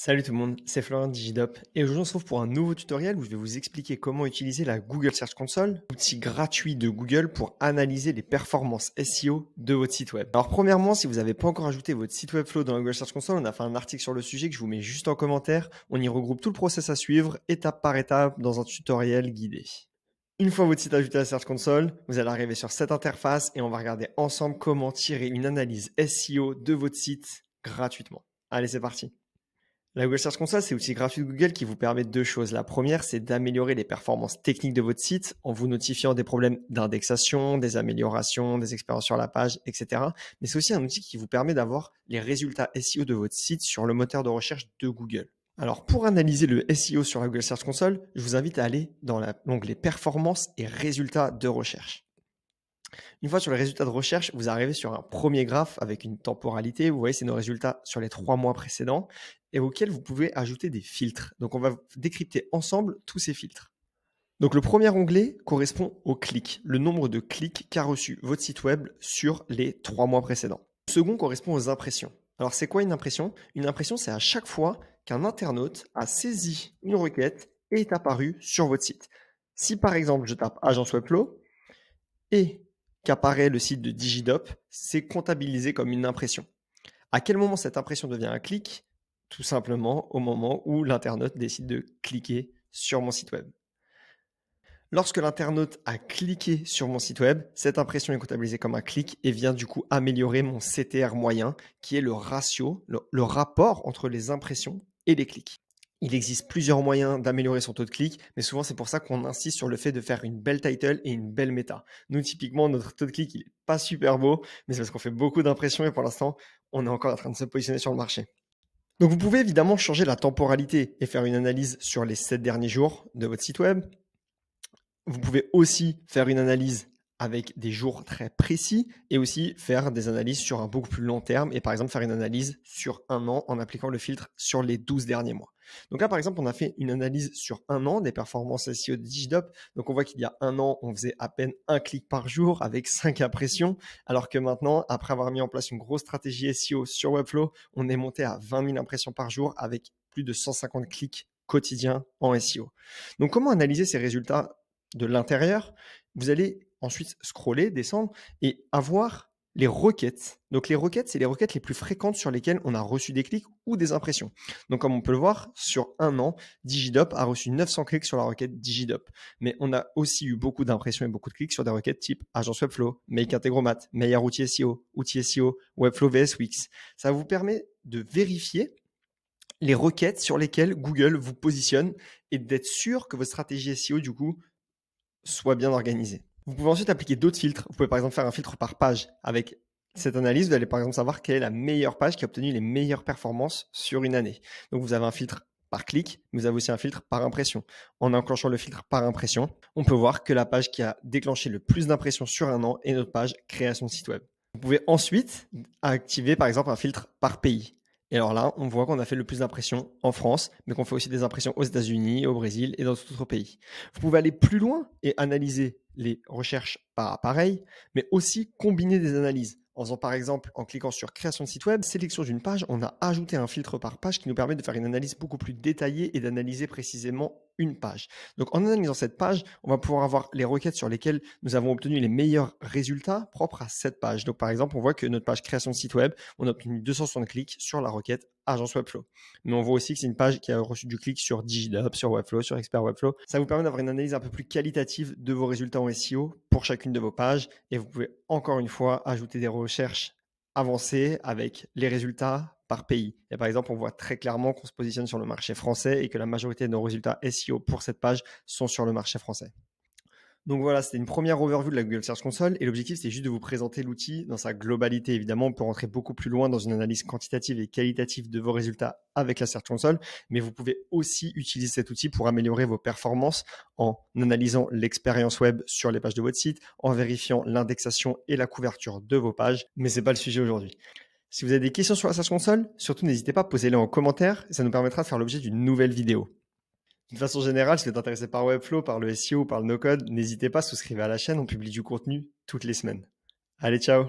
Salut tout le monde, c'est Florian Digidop et aujourd'hui on se retrouve pour un nouveau tutoriel où je vais vous expliquer comment utiliser la Google Search Console, outil gratuit de Google pour analyser les performances SEO de votre site web. Alors premièrement, si vous n'avez pas encore ajouté votre site flow dans la Google Search Console, on a fait un article sur le sujet que je vous mets juste en commentaire. On y regroupe tout le process à suivre étape par étape dans un tutoriel guidé. Une fois votre site ajouté à la Search Console, vous allez arriver sur cette interface et on va regarder ensemble comment tirer une analyse SEO de votre site gratuitement. Allez, c'est parti. La Google Search Console, c'est l'outil gratuit de Google qui vous permet deux choses. La première, c'est d'améliorer les performances techniques de votre site en vous notifiant des problèmes d'indexation, des améliorations, des expériences sur la page, etc. Mais c'est aussi un outil qui vous permet d'avoir les résultats SEO de votre site sur le moteur de recherche de Google. Alors, pour analyser le SEO sur la Google Search Console, je vous invite à aller dans l'onglet Performances et résultats de recherche. Une fois sur les résultats de recherche, vous arrivez sur un premier graphe avec une temporalité. Vous voyez, c'est nos résultats sur les trois mois précédents et auquel vous pouvez ajouter des filtres. Donc on va décrypter ensemble tous ces filtres. Donc le premier onglet correspond au clic, le nombre de clics qu'a reçu votre site web sur les trois mois précédents. Le second correspond aux impressions. Alors c'est quoi une impression Une impression c'est à chaque fois qu'un internaute a saisi une requête et est apparu sur votre site. Si par exemple je tape agence Webflow et qu'apparaît le site de Digidop, c'est comptabilisé comme une impression. À quel moment cette impression devient un clic tout simplement au moment où l'internaute décide de cliquer sur mon site web. Lorsque l'internaute a cliqué sur mon site web, cette impression est comptabilisée comme un clic et vient du coup améliorer mon CTR moyen, qui est le ratio, le, rapport entre les impressions et les clics. Il existe plusieurs moyens d'améliorer son taux de clic, mais souvent c'est pour ça qu'on insiste sur le fait de faire une belle title et une belle méta. Nous, typiquement, notre taux de clic, n'est pas super beau, mais c'est parce qu'on fait beaucoup d'impressions et pour l'instant, on est encore en train de se positionner sur le marché. Donc vous pouvez évidemment changer la temporalité et faire une analyse sur les 7 derniers jours de votre site web. Vous pouvez aussi faire une analyse avec des jours très précis et aussi faire des analyses sur un beaucoup plus long terme et par exemple faire une analyse sur un an en appliquant le filtre sur les 12 derniers mois. Donc là, par exemple, on a fait une analyse sur un an des performances SEO de DigiDop. Donc on voit qu'il y a un an, on faisait à peine un clic par jour avec cinq impressions, alors que maintenant, après avoir mis en place une grosse stratégie SEO sur Webflow, on est monté à 20 000 impressions par jour avec plus de 150 clics quotidiens en SEO. Donc comment analyser ces résultats de l'intérieur Vous allez ensuite scroller, descendre et avoir les requêtes. Donc les requêtes, c'est les requêtes les plus fréquentes sur lesquelles on a reçu des clics ou des impressions. Donc comme on peut le voir, sur un an, DigiDop a reçu 900 clics sur la requête DigiDop. Mais on a aussi eu beaucoup d'impressions et beaucoup de clics sur des requêtes type Agence Webflow, Make Integromat, Meilleur Outil SEO, Outil SEO, Webflow VS Wix. Ça vous permet de vérifier les requêtes sur lesquelles Google vous positionne et d'être sûr que votre stratégie SEO, du coup, soit bien organisée. Vous pouvez ensuite appliquer d'autres filtres. Vous pouvez par exemple faire un filtre par page. Avec cette analyse, vous allez par exemple savoir quelle est la meilleure page qui a obtenu les meilleures performances sur une année. Donc vous avez un filtre par clic, mais vous avez aussi un filtre par impression. En enclenchant le filtre par impression, on peut voir que la page qui a déclenché le plus d'impressions sur un an est notre page création de site web. Vous pouvez ensuite activer par exemple un filtre par pays. Et alors là, on voit qu'on a fait le plus d'impressions en France, mais qu'on fait aussi des impressions aux États-Unis, au Brésil et dans d'autres pays. Vous pouvez aller plus loin et analyser les recherches par appareil, mais aussi combiner des analyses en faisant par exemple, en cliquant sur création de site web, sélection d'une page, on a ajouté un filtre par page qui nous permet de faire une analyse beaucoup plus détaillée et d'analyser précisément une page. Donc en analysant cette page, on va pouvoir avoir les requêtes sur lesquelles nous avons obtenu les meilleurs résultats propres à cette page. Donc par exemple, on voit que notre page création de site web, on a obtenu 260 clics sur la requête Agence ah, Webflow. Mais on voit aussi que c'est une page qui a reçu du clic sur DigiDub, sur Webflow, sur Expert Webflow. Ça vous permet d'avoir une analyse un peu plus qualitative de vos résultats en SEO pour chacune de vos pages. Et vous pouvez encore une fois ajouter des recherches avancées avec les résultats par pays. Et par exemple, on voit très clairement qu'on se positionne sur le marché français et que la majorité de nos résultats SEO pour cette page sont sur le marché français. Donc voilà, c'était une première overview de la Google Search Console et l'objectif c'est juste de vous présenter l'outil dans sa globalité. Évidemment, on peut rentrer beaucoup plus loin dans une analyse quantitative et qualitative de vos résultats avec la Search Console, mais vous pouvez aussi utiliser cet outil pour améliorer vos performances en analysant l'expérience web sur les pages de votre site, en vérifiant l'indexation et la couverture de vos pages, mais c'est pas le sujet aujourd'hui. Si vous avez des questions sur la Search Console, surtout n'hésitez pas à poser-les en commentaire, ça nous permettra de faire l'objet d'une nouvelle vidéo. De façon générale, si vous êtes intéressé par Webflow, par le SEO, par le no-code, n'hésitez pas, à souscrire à la chaîne, on publie du contenu toutes les semaines. Allez, ciao